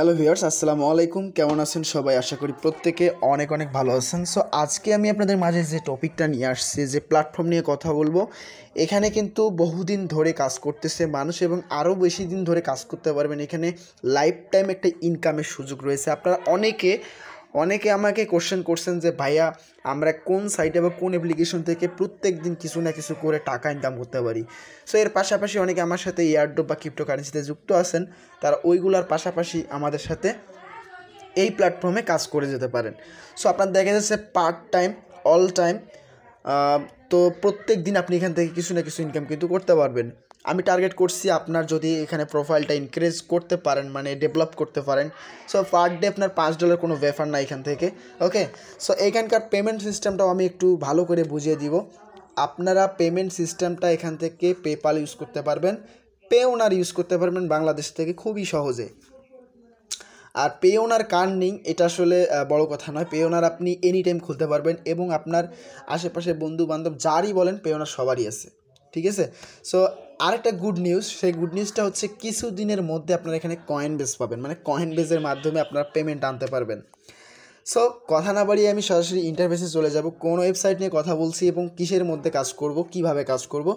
hello viewers আসসালামু আলাইকুম কেমন আছেন সবাই আশা করি প্রত্যেকে অনেক অনেক ভালো আছেন সো আজকে আমি আপনাদের মাঝে যে টপিকটা নিয়ে আসছি যে প্ল্যাটফর্ম নিয়ে কথা বলবো এখানে কিন্তু বহুদিন ধরে কাজ করতেছে মানুষ এবং আরও বেশি দিন ধরে কাজ করতে পারবেন এখানে লাইফ টাইম একটা ইনকামের সুযোগ রয়েছে আপনারা অনেকে অনেকে আমাকে কোশ্চেন করছেন যে ভাইয়া আমরা কোন সাইটে বা কোন অ্যাপ্লিকেশন থেকে প্রত্যেক দিন কিছু না কিছু করে টাকা ইনকাম করতে পারি সো এর পাশাপাশি অনেকে আমার সাথে ইয়ারড্রপ বা ক্রিপ্টো কারেন্সিতে যুক্ত আছেন তারা ওইগুলোর পাশাপাশি আমাদের সাথে এই প্ল্যাটফর্মে কাজ করে যেতে পারেন সো আপনার দেখা যাচ্ছে পার্ট টাইম অল টাইম তো প্রত্যেক দিন আপনি এখান থেকে কিছু না কিছু ইনকাম কিন্তু করতে পারবেন আমি টার্গেট করছি আপনার যদি এখানে প্রোফাইলটা ইনক্রিজ করতে পারেন মানে ডেভেলপ করতে পারেন সো পার ডে আপনার পাঁচ ডলার কোনো ব্যাপার না এখান থেকে ওকে সো এখানকার পেমেন্ট সিস্টেমটাও আমি একটু ভালো করে বুঝিয়ে দিব আপনারা পেমেন্ট সিস্টেমটা এখান থেকে পেপাল ইউজ করতে পারবেন পে ওনার ইউজ করতে পারবেন বাংলাদেশ থেকে খুবই সহজে আর পে ওনার নেই এটা আসলে বড় কথা নয় পে ওনার আপনি এনি টাইম খুলতে পারবেন এবং আপনার আশেপাশে বন্ধু বান্ধব যারই বলেন পে ওনার সবারই আছে ঠিক আছে সো আরেকটা গুড নিউজ সেই গুড নিউজটা হচ্ছে কিছু দিনের মধ্যে আপনারা এখানে কয়েন বেস পাবেন মানে কয়েন বেসের মাধ্যমে আপনারা পেমেন্ট আনতে পারবেন সো কথা না বাড়িয়ে আমি সরাসরি ইন্টারভেসে চলে যাব কোন ওয়েবসাইট নিয়ে কথা বলছি এবং কিসের মধ্যে কাজ করব কিভাবে কাজ করব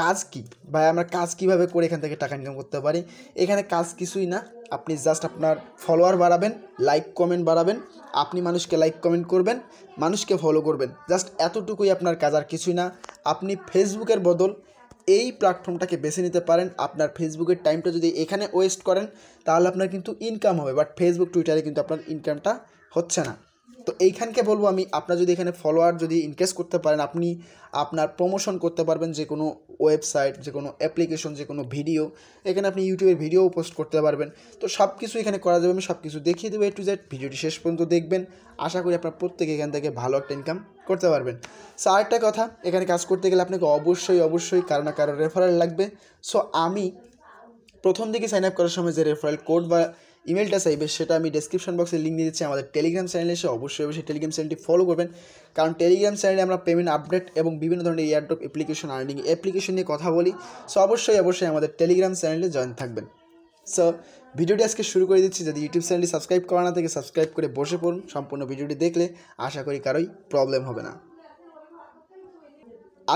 কাজ কি বা আমরা কাজ কিভাবে করে এখান থেকে টাকা ইনকাম করতে পারি এখানে কাজ কিছুই না আপনি জাস্ট আপনার ফলোয়ার বাড়াবেন লাইক কমেন্ট বাড়াবেন আপনি মানুষকে লাইক কমেন্ট করবেন মানুষকে ফলো করবেন জাস্ট এতটুকুই আপনার কাজ আর কিছুই না আপনি ফেসবুকের বদল এই প্ল্যাটফর্মটাকে বেছে নিতে পারেন আপনার ফেসবুকের টাইমটা যদি এখানে ওয়েস্ট করেন তাহলে আপনার কিন্তু ইনকাম হবে বাট ফেসবুক টুইটারে কিন্তু আপনার ইনকামটা হচ্ছে না তো এইখানকে বলবো আমি আপনার যদি এখানে ফলোয়ার যদি ইনক্রিজ করতে পারেন আপনি আপনার প্রমোশন করতে পারবেন যে কোনো ওয়েবসাইট যে কোনো অ্যাপ্লিকেশন যে কোনো ভিডিও এখানে আপনি ইউটিউবের ভিডিও পোস্ট করতে পারবেন তো সব কিছু এখানে করা যাবে আমি সব কিছু দেখিয়ে দেবো এ টু জেড ভিডিওটি শেষ পর্যন্ত দেখবেন আশা করি আপনার প্রত্যেকে এখান থেকে ভালো একটা ইনকাম করতে পারবেন সো আরেকটা কথা এখানে কাজ করতে গেলে আপনাকে অবশ্যই অবশ্যই কারো না কারো রেফারেল লাগবে সো আমি প্রথম দিকে সাইন আপ করার সময় যে রেফারেল কোড বা ইমেলটা চাইবে সেটা আমি ডেসক্রিপশন বক্সে লিঙ্ক দিয়ে দিচ্ছি আমাদের টেলিগ্রাম চ্যানেলে এসে অবশ্যই সেই টেলিগ্রাম চ্যানেলটি ফলো করবেন কারণ টেলিগ্রাম চ্যানেলে আমরা পেমেন্ট আপডেট এবং বিভিন্ন ধরনের এয়ারড্রপ অ্যাপ্লিকেশন আর্নিং অ্যাপ্লিকেশন নিয়ে কথা বলি সো অবশ্যই অবশ্যই আমাদের টেলিগ্রাম চ্যানেলে জয়েন থাকবেন সো ভিডিওটি আজকে শুরু করে দিচ্ছি যদি ইউটিউব চ্যানেলটি সাবস্ক্রাইব করা না থাকে সাবস্ক্রাইব করে বসে পড়ুন সম্পূর্ণ ভিডিওটি দেখলে আশা করি কারোই প্রবলেম হবে না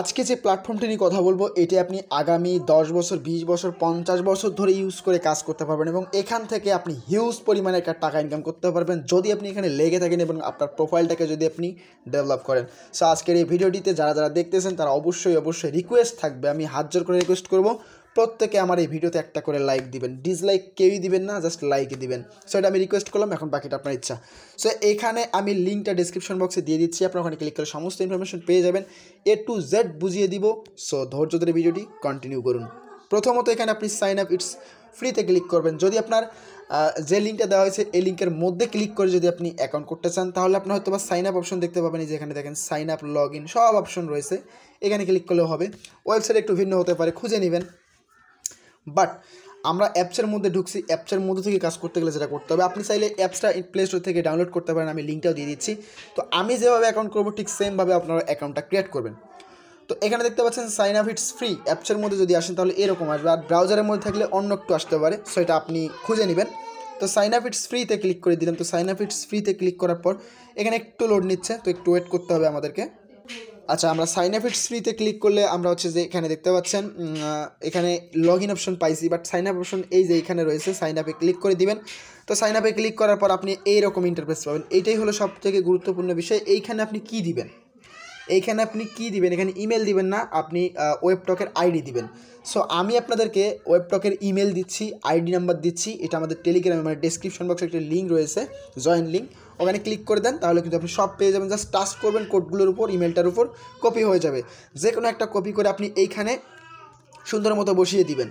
আজকে যে প্ল্যাটফর্মটি নিয়ে কথা বলবো এটি আপনি আগামী দশ বছর বিশ বছর পঞ্চাশ বছর ধরে ইউজ করে কাজ করতে পারবেন এবং এখান থেকে আপনি হিউজ পরিমাণে একটা টাকা ইনকাম করতে পারবেন যদি আপনি এখানে লেগে থাকেন এবং আপনার প্রোফাইলটাকে যদি আপনি ডেভেলপ করেন সো আজকের এই ভিডিওটিতে যারা যারা দেখতেছেন তারা অবশ্যই অবশ্যই রিকোয়েস্ট থাকবে আমি হাত জোর করে রিকোয়েস্ট করবো প্রত্যেকে আমার এই ভিডিওতে একটা করে লাইক দিবেন ডিসলাইক কেউই দিবেন না জাস্ট লাইকই দিবেন সো এটা আমি রিকোয়েস্ট করলাম এখন বাকিটা আপনার ইচ্ছা সো এখানে আমি লিঙ্কটা ডিসক্রিপশন বক্সে দিয়ে দিচ্ছি আপনার ওখানে ক্লিক করে সমস্ত ইনফরমেশন পেয়ে যাবেন এ টু জেড বুঝিয়ে দিব সো ধৈর্য ধরে ভিডিওটি কন্টিনিউ করুন প্রথমত এখানে আপনি সাইন আপ ইটস ফ্রিতে ক্লিক করবেন যদি আপনার যে লিঙ্কটা দেওয়া হয়েছে এই লিঙ্কের মধ্যে ক্লিক করে যদি আপনি অ্যাকাউন্ট করতে চান তাহলে আপনি হয়তো বা সাইন আপ অপশন দেখতে পাবেন যে এখানে দেখেন সাইন আপ লগ ইন সব অপশন রয়েছে এখানে ক্লিক করলেও হবে ওয়েবসাইট একটু ভিন্ন হতে পারে খুঁজে নেবেন বাট আমরা অ্যাপসের মধ্যে ঢুকছি অ্যাপসের মধ্যে থেকে কাজ করতে গেলে যেটা করতে হবে আপনি চাইলে অ্যাপসটা প্লে স্টোর থেকে ডাউনলোড করতে পারেন আমি লিঙ্কটাও দিয়ে দিচ্ছি তো আমি যেভাবে অ্যাকাউন্ট করবো ঠিক সেমভাবে আপনারা অ্যাকাউন্টটা ক্রিয়েট করবেন তো এখানে দেখতে পাচ্ছেন সাইন আপ ইটস ফ্রি অ্যাপসের মধ্যে যদি আসেন তাহলে এরকম আসবে আর ব্রাউজারের মধ্যে থাকলে অন্য একটু আসতে পারে সো এটা আপনি খুঁজে নেবেন তো সাইন আপ ইটস ফ্রিতে ক্লিক করে দিলাম তো সাইন আপ ইটস ফ্রিতে ক্লিক করার পর এখানে একটু লোড নিচ্ছে তো একটু ওয়েট করতে হবে আমাদেরকে আচ্ছা আমরা সাইন আপ ইটস ফ্রিতে ক্লিক করলে আমরা হচ্ছে যে এখানে দেখতে পাচ্ছেন এখানে লগ ইন অপশন পাইছি বাট সাইন আপ অপশন এই যে এখানে রয়েছে সাইন আপে ক্লিক করে দিবেন তো সাইন আপে ক্লিক করার পর আপনি এইরকম ইন্টারফেস পাবেন এইটাই হলো সবথেকে গুরুত্বপূর্ণ বিষয় এইখানে আপনি কি দিবেন এইখানে আপনি কি দিবেন এখানে ইমেল দিবেন না আপনি ওয়েবটকের আইডি দিবেন সো আমি আপনাদেরকে ওয়েবটকের ইমেল দিচ্ছি আইডি নাম্বার দিচ্ছি এটা আমাদের টেলিগ্রামে মানে ডিসক্রিপশন বক্সে একটা লিঙ্ক রয়েছে জয়েন লিঙ্ক ওখানে ক্লিক করে দেন তাহলে কিন্তু আপনি সব পেয়ে যাবেন জাস্ট টাচ করবেন কোডগুলোর উপর ইমেলটার উপর কপি হয়ে যাবে যে কোনো একটা কপি করে আপনি এইখানে সুন্দর মতো বসিয়ে দিবেন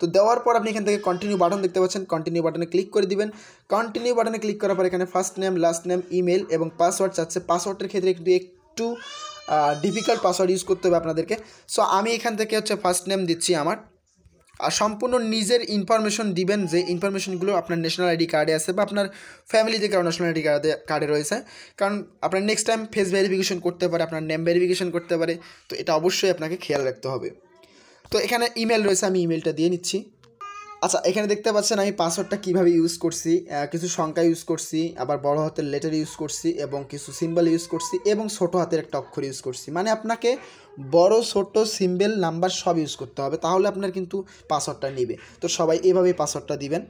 তো দেওয়ার পর আপনি এখান থেকে কন্টিনিউ বাটন দেখতে পাচ্ছেন কন্টিনিউ বাটনে ক্লিক করে দিবেন কন্টিনিউ বাটনে ক্লিক করার পর এখানে first name last name email এবং পাসওয়ার্ড চাচ্ছে পাসওয়ার্ডের ক্ষেত্রে কিন্তু একটু ডিফিকাল্ট পাসওয়ার্ড ইউজ করতে হবে আপনাদেরকে সো আমি এখান থেকে হচ্ছে ফার্স্ট নেম দিচ্ছি আমার আর সম্পূর্ণ নিজের ইনফরমেশন দিবেন যে ইনফরমেশনগুলো আপনার ন্যাশনাল আইডি কার্ডে আছে বা আপনার ফ্যামিলিতে কারো ন্যাশনাল আইডি কার্ডে কার্ডে রয়েছে কারণ আপনার নেক্সট টাইম ফেস ভেরিফিকেশন করতে পারে আপনার নেম ভেরিফিকেশন করতে পারে তো এটা অবশ্যই আপনাকে খেয়াল রাখতে হবে তো এখানে ইমেল রয়েছে আমি ইমেলটা দিয়ে নিচ্ছি আচ্ছা এখানে দেখতে পাচ্ছেন আমি পাসওয়ার্ডটা কিভাবে ইউজ করছি কিছু সংখ্যা ইউজ করছি আবার বড় হাতের লেটার ইউজ করছি এবং কিছু সিম্বল ইউজ করছি এবং ছোট হাতের একটা অক্ষর ইউজ করছি মানে আপনাকে বড় ছোট সিম্বল নাম্বার সব ইউজ করতে হবে তাহলে আপনার কিন্তু পাসওয়ার্ডটা নেবে তো সবাই এভাবেই পাসওয়ার্ডটা দিবেন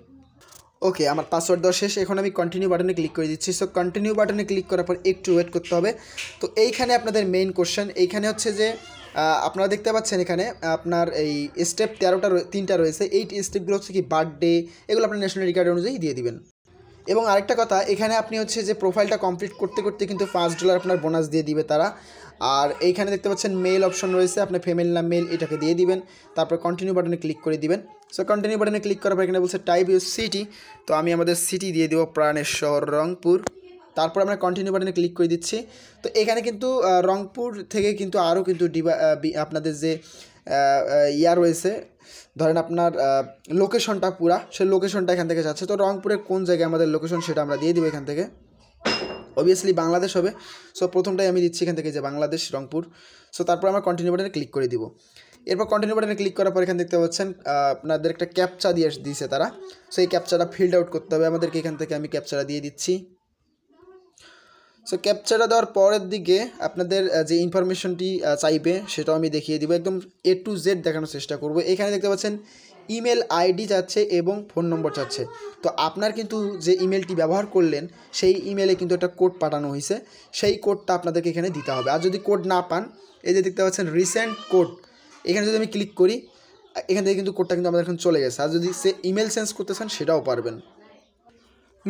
ওকে আমার পাসওয়ার্ড দেওয়া শেষ এখন আমি কন্টিনিউ বাটনে ক্লিক করে দিচ্ছি সো কন্টিনিউ বাটনে ক্লিক করার পর একটু ওয়েট করতে হবে তো এইখানে আপনাদের মেইন কোশ্চেন এইখানে হচ্ছে যে আপনারা দেখতে পাচ্ছেন এখানে আপনার এই স্টেপ তেরোটা তিনটা রয়েছে এইট স্টেপগুলো হচ্ছে কি বার্থডে এগুলো আপনার ন্যাশনাল রিকার্ড অনুযায়ী দিয়ে দিবেন এবং আরেকটা কথা এখানে আপনি হচ্ছে যে প্রোফাইলটা কমপ্লিট করতে করতে কিন্তু পাঁচ ডলার আপনার বোনাস দিয়ে দিবে তারা আর এইখানে দেখতে পাচ্ছেন মেল অপশন রয়েছে আপনি ফ্যামিলি না মেল এটাকে দিয়ে দিবেন তারপর কন্টিনিউ বাটনে ক্লিক করে দিবেন সো কন্টিনিউ বাটনে ক্লিক করার পর এখানে বলছে টাইপ ইউ সিটি তো আমি আমাদের সিটি দিয়ে দেবো প্রাণেশ্বর রংপুর তারপর আমরা কন্টিনিউ বাটনে ক্লিক করে দিচ্ছি তো এখানে কিন্তু রংপুর থেকে কিন্তু আরও কিন্তু আপনাদের যে ইয়া রয়েছে ধরেন আপনার লোকেশনটা পুরা সে লোকেশনটা এখান থেকে যাচ্ছে তো রংপুরের কোন জায়গায় আমাদের লোকেশন সেটা আমরা দিয়ে দিব এখান থেকে অবভিয়াসলি বাংলাদেশ হবে সো প্রথমটাই আমি দিচ্ছি এখান থেকে যে বাংলাদেশ রংপুর সো তারপর আমরা কন্টিনিউ বাটনে ক্লিক করে দিব এরপর কন্টিনিউ বাটনে ক্লিক করার পর এখানে দেখতে পাচ্ছেন আপনাদের একটা ক্যাপচা দিয়ে দিয়েছে তারা সো এই ক্যাপচাটা ফিল্ড আউট করতে হবে আমাদেরকে এখান থেকে আমি ক্যাপচাটা দিয়ে দিচ্ছি সো ক্যাপচারটা দেওয়ার পরের দিকে আপনাদের যে ইনফরমেশনটি চাইবে সেটাও আমি দেখিয়ে দিব একদম এ টু জেড দেখানোর চেষ্টা করব এখানে দেখতে পাচ্ছেন ইমেল আইডি চাচ্ছে এবং ফোন নম্বর চাচ্ছে তো আপনার কিন্তু যে ইমেলটি ব্যবহার করলেন সেই ইমেলে কিন্তু একটা কোড পাঠানো হয়েছে সেই কোডটা আপনাদেরকে এখানে দিতে হবে আর যদি কোড না পান এই যে দেখতে পাচ্ছেন রিসেন্ট কোড এখানে যদি আমি ক্লিক করি এখান থেকে কিন্তু কোডটা কিন্তু আমাদের এখন চলে গেছে আর যদি সে ইমেল সেন্স করতে চান সেটাও পারবেন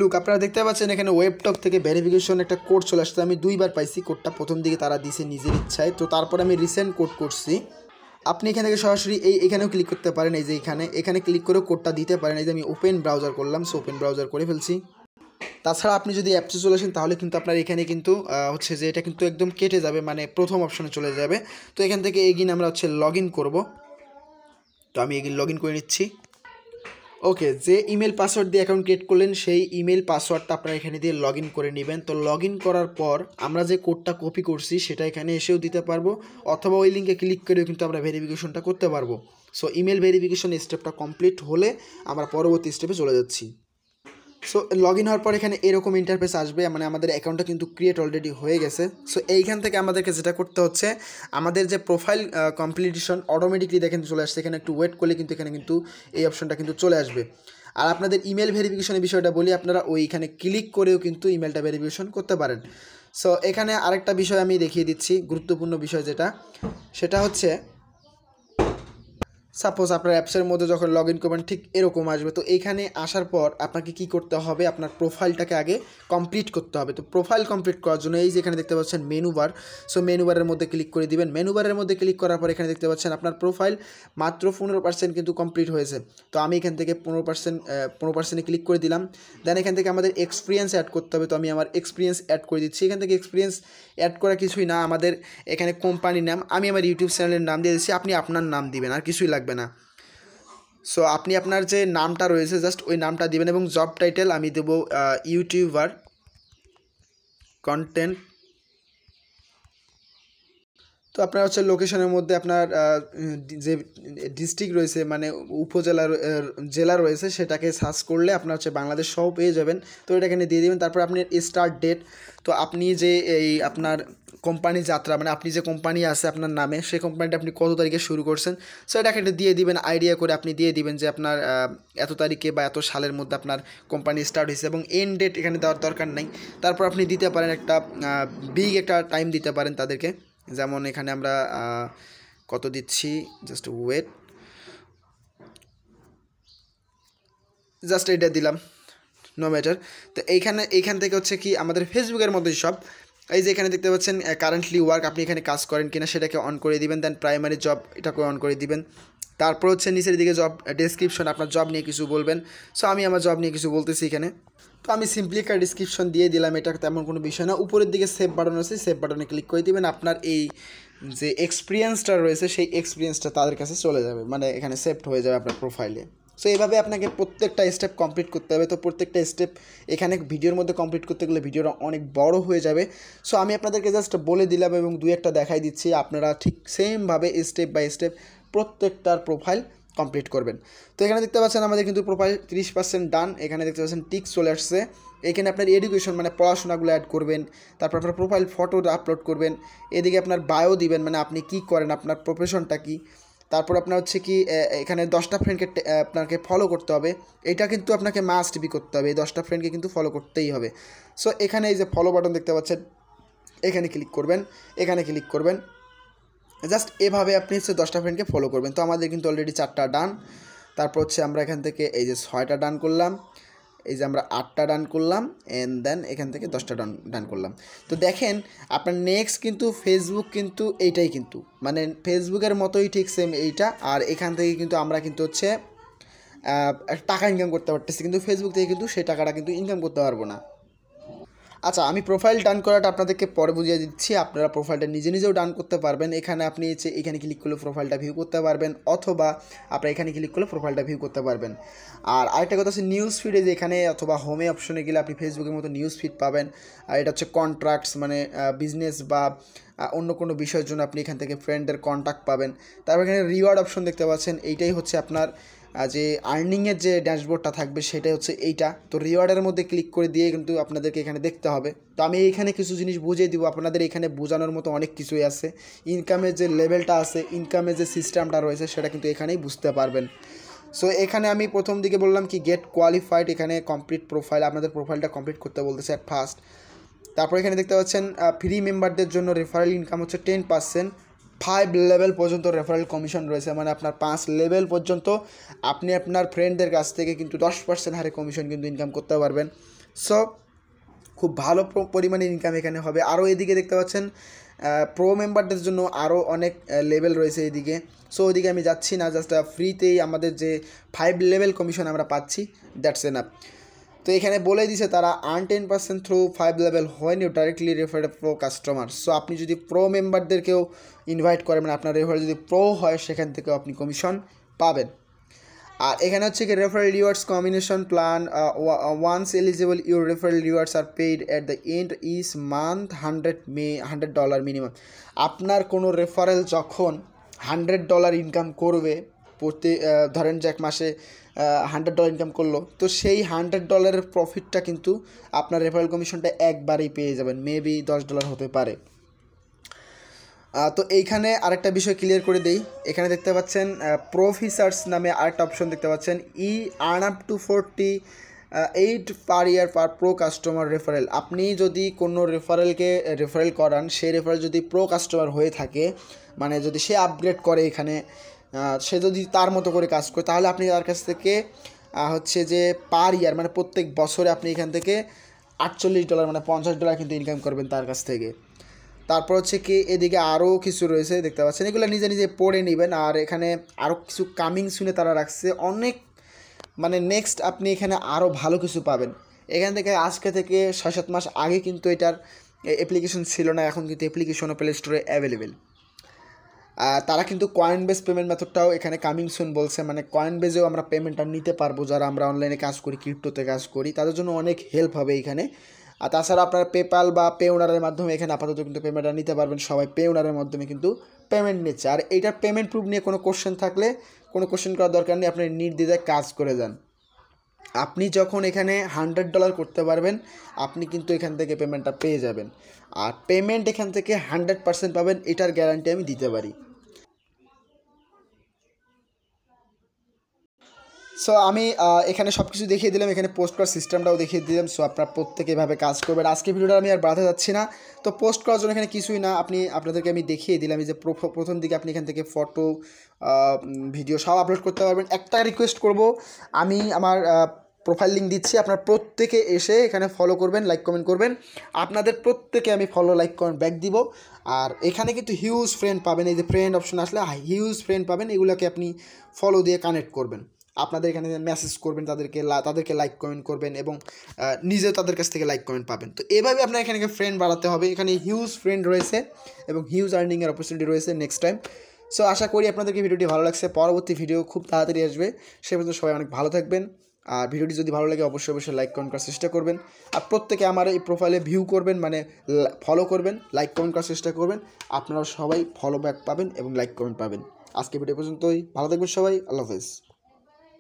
লুক আপনারা দেখতে পাচ্ছেন এখানে ওয়েবটক থেকে ভেরিফিকেশন একটা কোড চলে আসছে আমি দুইবার পাইছি কোডটা প্রথম দিকে তারা দিছে নিজের ইচ্ছায় তো তারপর আমি রিসেন্ট কোড করছি আপনি এখান থেকে সরাসরি এই এখানেও ক্লিক করতে পারেন এই যে এখানে এখানে ক্লিক করে কোডটা দিতে পারেন এই যে আমি ওপেন ব্রাউজার করলাম সো ওপেন ব্রাউজার করে ফেলছি তাছাড়া আপনি যদি অ্যাপসে চলে আসেন তাহলে কিন্তু আপনার এখানে কিন্তু হচ্ছে যে এটা কিন্তু একদম কেটে যাবে মানে প্রথম অপশনে চলে যাবে তো এখান থেকে এগিন আমরা হচ্ছে লগ ইন করবো তো আমি এগিন লগ ইন করে নিচ্ছি ওকে যে ইমেল পাসওয়ার্ড দিয়ে অ্যাকাউন্ট ক্রিয়েট করলেন সেই ইমেল পাসওয়ার্ডটা আপনারা এখানে দিয়ে লগ করে নেবেন তো লগ করার পর আমরা যে কোডটা কপি করছি সেটা এখানে এসেও দিতে পারবো অথবা ওই লিঙ্কে ক্লিক করেও কিন্তু আমরা ভেরিফিকেশনটা করতে পারবো সো ইমেল ভেরিফিকেশন স্টেপটা কমপ্লিট হলে আমরা পরবর্তী স্টেপে চলে যাচ্ছি সো লগ ইন হওয়ার পর এখানে এরকম ইন্টারফেস আসবে মানে আমাদের অ্যাকাউন্টটা কিন্তু ক্রিয়েট অলরেডি হয়ে গেছে সো এইখান থেকে আমাদেরকে যেটা করতে হচ্ছে আমাদের যে প্রোফাইল কমপ্লিটিশন অটোমেটিকলি দেখেন চলে আসছে এখানে একটু ওয়েট করলে কিন্তু এখানে কিন্তু এই অপশনটা কিন্তু চলে আসবে আর আপনাদের ইমেল ভেরিফিকেশনের বিষয়টা বলি আপনারা ওইখানে ক্লিক করেও কিন্তু ইমেলটা ভেরিফিকেশন করতে পারেন সো এখানে আরেকটা বিষয় আমি দেখিয়ে দিচ্ছি গুরুত্বপূর্ণ বিষয় যেটা সেটা হচ্ছে সাপোজ আপনার অ্যাপসের মধ্যে যখন লগ ইন করবেন ঠিক এরকম আসবে তো এখানে আসার পর আপনাকে কি করতে হবে আপনার প্রোফাইলটাকে আগে কমপ্লিট করতে হবে তো প্রোফাইল কমপ্লিট করার জন্য এই যে এখানে দেখতে পাচ্ছেন মেনু বার সো মেনু বারের মধ্যে ক্লিক করে দিবেন মেনু বারের মধ্যে ক্লিক করার পর এখানে দেখতে পাচ্ছেন আপনার প্রোফাইল মাত্র পনেরো পার্সেন্ট কিন্তু কমপ্লিট হয়েছে তো আমি এখান থেকে পনেরো পার্সেন্ট পনেরো পার্সেন্টে ক্লিক করে দিলাম দেন এখান থেকে আমাদের এক্সপিরিয়েন্স অ্যাড করতে হবে তো আমি আমার এক্সপিরিয়েন্স অ্যাড করে দিচ্ছি এখান থেকে এক্সপিরিয়েন্স অ্যাড করা কিছুই না আমাদের এখানে কোম্পানির নাম আমি আমার ইউটিউব চ্যানেলের নাম দিয়ে দিচ্ছি আপনি আপনার নাম দিবেন আর কিছুই লাগে লাগবে না সো আপনি আপনার যে নামটা রয়েছে জাস্ট ওই নামটা দিবেন এবং জব টাইটেল আমি দেব ইউটিউবার কন্টেন্ট তো আপনার হচ্ছে লোকেশনের মধ্যে আপনার যে ডিস্ট্রিক্ট রয়েছে মানে উপজেলা জেলা রয়েছে সেটাকে সার্চ করলে আপনার হচ্ছে বাংলাদেশ সহ পেয়ে যাবেন তো এটা এখানে দিয়ে দেবেন তারপর আপনি স্টার্ট ডেট তো আপনি যে এই আপনার কোম্পানি যাত্রা মানে আপনি যে কোম্পানি আছে আপনার নামে সেই কোম্পানিটা আপনি কত তারিখে শুরু করছেন সো এটা একটা দিয়ে দিবেন আইডিয়া করে আপনি দিয়ে দিবেন যে আপনার এত তারিখে বা এত সালের মধ্যে আপনার কোম্পানি স্টার্ট হয়েছে এবং এন্ড ডেট এখানে দেওয়ার দরকার নেই তারপর আপনি দিতে পারেন একটা বিগ একটা টাইম দিতে পারেন তাদেরকে যেমন এখানে আমরা কত দিচ্ছি জাস্ট ওয়েট জাস্ট এটা দিলাম নো ম্যাটার তো এইখানে এইখান থেকে হচ্ছে কি আমাদের ফেসবুকের মধ্যে সব এই যে এখানে দেখতে পাচ্ছেন কারেন্টলি ওয়ার্ক আপনি এখানে কাজ করেন কিনা সেটাকে অন করে দিবেন দেন প্রাইমারি জব এটাকে অন করে দিবেন তারপর হচ্ছে নিচের দিকে জব ডিসক্রিপশন আপনার জব নিয়ে কিছু বলবেন সো আমি আমার জব নিয়ে কিছু বলতেছি এখানে তো আমি সিম্পলি একটা ডিসক্রিপশন দিয়ে দিলাম এটা তেমন কোনো বিষয় না উপরের দিকে সেভ বাটন আছে সেভ বাটনে ক্লিক করে দিবেন আপনার এই যে এক্সপিরিয়েন্সটা রয়েছে সেই এক্সপিরিয়েন্সটা তাদের কাছে চলে যাবে মানে এখানে সেভ হয়ে যাবে আপনার প্রোফাইলে সো এভাবে আপনাকে প্রত্যেকটা স্টেপ কমপ্লিট করতে হবে তো প্রত্যেকটা স্টেপ এখানে ভিডিওর মধ্যে কমপ্লিট করতে গেলে ভিডিওটা অনেক বড় হয়ে যাবে সো আমি আপনাদেরকে জাস্ট বলে দিলাম এবং দু একটা দেখাই দিচ্ছি আপনারা ঠিক সেমভাবে স্টেপ বাই স্টেপ প্রত্যেকটার প্রোফাইল কমপ্লিট করবেন তো এখানে দেখতে পাচ্ছেন আমাদের কিন্তু প্রোফাইল তিরিশ পার্সেন্ট ডান এখানে দেখতে পাচ্ছেন টিক চলে আসছে এখানে আপনার এডুকেশন মানে পড়াশোনাগুলো অ্যাড করবেন তারপর আপনার প্রোফাইল ফটো আপলোড করবেন এদিকে আপনার বায়ো দিবেন মানে আপনি কি করেন আপনার প্রফেশনটা কী তারপর আপনার হচ্ছে কি এখানে দশটা ফ্রেন্ডকে আপনাকে ফলো করতে হবে এটা কিন্তু আপনাকে মাস্ট বি করতে হবে এই দশটা ফ্রেন্ডকে কিন্তু ফলো করতেই হবে সো এখানে এই যে ফলো বাটন দেখতে পাচ্ছেন এখানে ক্লিক করবেন এখানে ক্লিক করবেন জাস্ট এভাবে আপনি হচ্ছে দশটা ফ্রেন্ডকে ফলো করবেন তো আমাদের কিন্তু অলরেডি চারটা ডান তারপর হচ্ছে আমরা এখান থেকে এই যে ছয়টা ডান করলাম এই যে আমরা আটটা ডান করলাম অ্যান্ড দেন এখান থেকে দশটা ডান ডান করলাম তো দেখেন আপনার নেক্সট কিন্তু ফেসবুক কিন্তু এইটাই কিন্তু মানে ফেসবুকের মতোই ঠিক সেম এইটা আর এখান থেকে কিন্তু আমরা কিন্তু হচ্ছে টাকা ইনকাম করতে পারতেছি কিন্তু ফেসবুক থেকে কিন্তু সেই টাকাটা কিন্তু ইনকাম করতে পারবো না আচ্ছা আমি প্রোফাইল ডান করাটা আপনাদেরকে পরে বুঝিয়ে দিচ্ছি আপনারা প্রোফাইলটা নিজে নিজেও ডান করতে পারবেন এখানে আপনি হচ্ছে এখানে ক্লিক করলে প্রোফাইলটা ভিউ করতে পারবেন অথবা আপনারা এখানে ক্লিক করলে প্রোফাইলটা ভিউ করতে পারবেন আর আরেকটা কথা হচ্ছে নিউজ ফিডে যে এখানে অথবা হোমে অপশনে গেলে আপনি ফেসবুকের মতো নিউজ ফিড পাবেন আর এটা হচ্ছে কন্ট্রাক্টস মানে বিজনেস বা অন্য কোনো বিষয়ের জন্য আপনি এখান থেকে ফ্রেন্ডদের কন্ট্যাক্ট পাবেন তারপর এখানে রিওয়ার্ড অপশন দেখতে পাচ্ছেন এইটাই হচ্ছে আপনার যে আর্নিংয়ের যে ড্যাশবোর্ডটা থাকবে সেটাই হচ্ছে এইটা তো রিওয়ার্ডের মধ্যে ক্লিক করে দিয়ে কিন্তু আপনাদেরকে এখানে দেখতে হবে তো আমি এখানে কিছু জিনিস বুঝিয়ে দিব আপনাদের এখানে বোঝানোর মতো অনেক কিছুই আছে ইনকামের যে লেভেলটা আছে ইনকামের যে সিস্টেমটা রয়েছে সেটা কিন্তু এখানেই বুঝতে পারবেন সো এখানে আমি প্রথম দিকে বললাম কি গেট কোয়ালিফাইড এখানে কমপ্লিট প্রোফাইল আপনাদের প্রোফাইলটা কমপ্লিট করতে বলতেছে অ্যাট ফার্স্ট তারপর এখানে দেখতে পাচ্ছেন ফ্রি মেম্বারদের জন্য রেফারেল ইনকাম হচ্ছে টেন পার্সেন্ট ফাইভ লেভেল পর্যন্ত রেফারেল কমিশন রয়েছে মানে আপনার পাঁচ লেভেল পর্যন্ত আপনি আপনার ফ্রেন্ডদের কাছ থেকে কিন্তু দশ পার্সেন্ট হারে কমিশন কিন্তু ইনকাম করতে পারবেন সো খুব ভালো পরিমাণে ইনকাম এখানে হবে আরও এদিকে দেখতে পাচ্ছেন প্রো মেম্বারদের জন্য আরও অনেক লেভেল রয়েছে এদিকে সো ওদিকে আমি যাচ্ছি না জাস্ট ফ্রিতেই আমাদের যে ফাইভ লেভেল কমিশন আমরা পাচ্ছি দ্যাটস এনাফ তো এখানে বলে দিছে তারা earn ten percent through five level হয়নি directly refer pro customer so আপনি যদি প্রো মেম্বারদেরকেও ইনভাইট করেন মানে আপনার রেফার যদি প্রো হয় সেখান থেকেও আপনি কমিশন পাবেন আর এখানে হচ্ছে কি referral rewards combination plan once eligible your referral rewards are paid at the end is month hundred may hundred dollar minimum আপনার কোনো রেফারেল যখন হান্ড্রেড ডলার ইনকাম করবে প্রতি ধরেন যে এক মাসে হান্ড্রেড ডলার ইনকাম করলো তো সেই হান্ড্রেড ডলারের প্রফিটটা কিন্তু আপনার রেফারেল কমিশনটা একবারেই পেয়ে যাবেন মেবি দশ ডলার হতে পারে তো এইখানে আরেকটা বিষয় ক্লিয়ার করে দেই এখানে দেখতে পাচ্ছেন প্রফিসার্স নামে আরেকটা অপশন দেখতে পাচ্ছেন ই earn up to forty eight per year per pro customer referral আপনি যদি কোনো রেফারেলকে রেফারেল করান সেই রেফারেল যদি প্রো কাস্টমার হয়ে থাকে মানে যদি সে আপগ্রেড করে এখানে সে যদি তার মতো করে কাজ করে তাহলে আপনি তার কাছ থেকে হচ্ছে যে পার ইয়ার মানে প্রত্যেক বছরে আপনি এখান থেকে আটচল্লিশ ডলার মানে পঞ্চাশ ডলার কিন্তু ইনকাম করবেন তার কাছ থেকে তারপর হচ্ছে কি এদিকে আরও কিছু রয়েছে দেখতে পাচ্ছেন এগুলো নিজে নিজে পড়ে নেবেন আর এখানে আরও কিছু কামিং শুনে তারা রাখছে অনেক মানে নেক্সট আপনি এখানে আরও ভালো কিছু পাবেন এখান থেকে আজকে থেকে ছয় সাত মাস আগে কিন্তু এটার অ্যাপ্লিকেশন ছিল না এখন কিন্তু অ্যাপ্লিকেশনও প্লে স্টোরে অ্যাভেলেবেল তারা কিন্তু কয়েন বেস পেমেন্ট মেথডটাও এখানে কামিং সুন বলছে মানে কয়েন বেজেও আমরা পেমেন্টটা নিতে পারবো যারা আমরা অনলাইনে কাজ করি ক্রিপ্টোতে কাজ করি তাদের জন্য অনেক হেল্প হবে এখানে আর তাছাড়া আপনারা পেপাল বা পেওনারের মাধ্যমে এখানে আপাতত কিন্তু পেমেন্টটা নিতে পারবেন সবাই পেওনারের মাধ্যমে কিন্তু পেমেন্ট নিচ্ছে আর এইটার পেমেন্ট প্রুফ নিয়ে কোনো কোশ্চেন থাকলে কোনো কোশ্চেন করার দরকার নেই আপনি নির্দিদায় কাজ করে যান আপনি যখন এখানে হান্ড্রেড ডলার করতে পারবেন আপনি কিন্তু এখান থেকে পেমেন্টটা পেয়ে যাবেন আর পেমেন্ট এখান থেকে হান্ড্রেড পার্সেন্ট পাবেন এটার গ্যারান্টি আমি দিতে পারি সো আমি এখানে সব কিছু দেখিয়ে দিলাম এখানে পোস্ট করার সিস্টেমটাও দেখিয়ে দিলাম সো আপনারা প্রত্যেকে এভাবে কাজ করবেন আজকে ভিডিওটা আমি আর বাড়াতে যাচ্ছি না তো পোস্ট করার জন্য এখানে কিছুই না আপনি আপনাদেরকে আমি দেখিয়ে দিলাম যে প্রথম দিকে আপনি এখান থেকে ফটো ভিডিও সব আপলোড করতে পারবেন একটা রিকোয়েস্ট করব আমি আমার প্রোফাইল লিঙ্ক দিচ্ছি আপনার প্রত্যেকে এসে এখানে ফলো করবেন লাইক কমেন্ট করবেন আপনাদের প্রত্যেকে আমি ফলো লাইক কমেন্ট ব্যাক দিব আর এখানে কিন্তু হিউজ ফ্রেন্ড পাবেন এই যে ফ্রেন্ড অপশন আসলে হিউজ ফ্রেন্ড পাবেন এগুলোকে আপনি ফলো দিয়ে কানেক্ট করবেন আপনাদের এখানে মেসেজ করবেন তাদেরকে তাদেরকে লাইক কমেন্ট করবেন এবং নিজেও তাদের কাছ থেকে লাইক কমেন্ট পাবেন তো এভাবে আপনার এখানে ফ্রেন্ড বাড়াতে হবে এখানে হিউজ ফ্রেন্ড রয়েছে এবং হিউজ আর্নিংয়ের অপরচুনিটি রয়েছে নেক্সট টাইম সো আশা করি আপনাদেরকে ভিডিওটি ভালো লাগছে পরবর্তী ভিডিও খুব তাড়াতাড়ি আসবে সে পর্যন্ত সবাই অনেক ভালো থাকবেন আর ভিডিওটি যদি ভালো লাগে অবশ্যই অবশ্যই লাইক কমেন্ট করার চেষ্টা করবেন আর প্রত্যেকে আমার এই প্রোফাইলে ভিউ করবেন মানে ফলো করবেন লাইক কমেন্ট করার চেষ্টা করবেন আপনারা সবাই ফলো ব্যাক পাবেন এবং লাইক কমেন্ট পাবেন আজকে ভিডিও পর্যন্তই ভালো থাকবেন সবাই আল্লাহ হাফেজ